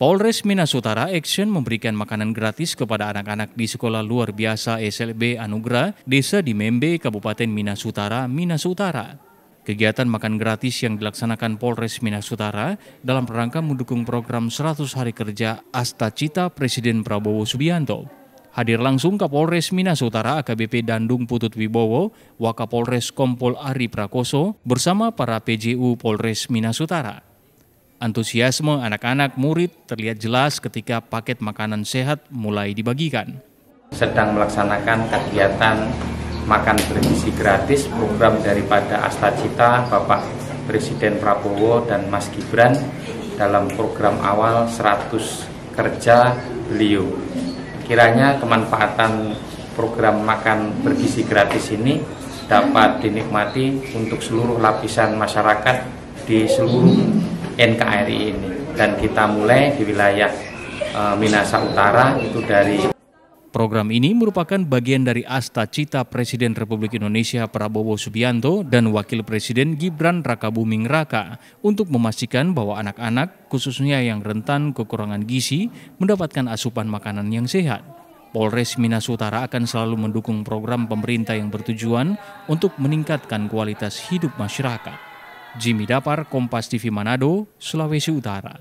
Polres Minas Utara Action memberikan makanan gratis kepada anak-anak di Sekolah Luar Biasa SLB Anugerah, Desa di Membe, Kabupaten Minas Utara, Minas Utara. Kegiatan makan gratis yang dilaksanakan Polres Minas Utara dalam rangka mendukung program 100 hari kerja Astacita Presiden Prabowo Subianto. Hadir langsung Kapolres Minas Utara AKBP Dandung Putut Wibowo, Wakapolres Kompol Ari Prakoso bersama para PJU Polres Minas Utara. Antusiasme anak-anak murid terlihat jelas ketika paket makanan sehat mulai dibagikan. Sedang melaksanakan kegiatan makan bergizi gratis program daripada Astacita Bapak Presiden Prabowo dan Mas Gibran dalam program awal 100 kerja beliau. Kiranya kemanfaatan program makan bergizi gratis ini dapat dinikmati untuk seluruh lapisan masyarakat di seluruh NKRI ini dan kita mulai di wilayah e, Minasa Utara itu dari Program ini merupakan bagian dari asta cita Presiden Republik Indonesia Prabowo Subianto dan Wakil Presiden Gibran Rakabuming Raka untuk memastikan bahwa anak-anak, khususnya yang rentan kekurangan gizi, mendapatkan asupan makanan yang sehat. Polres Minas Utara akan selalu mendukung program pemerintah yang bertujuan untuk meningkatkan kualitas hidup masyarakat. Jimmy Dapar, Kompas TV Manado, Sulawesi Utara.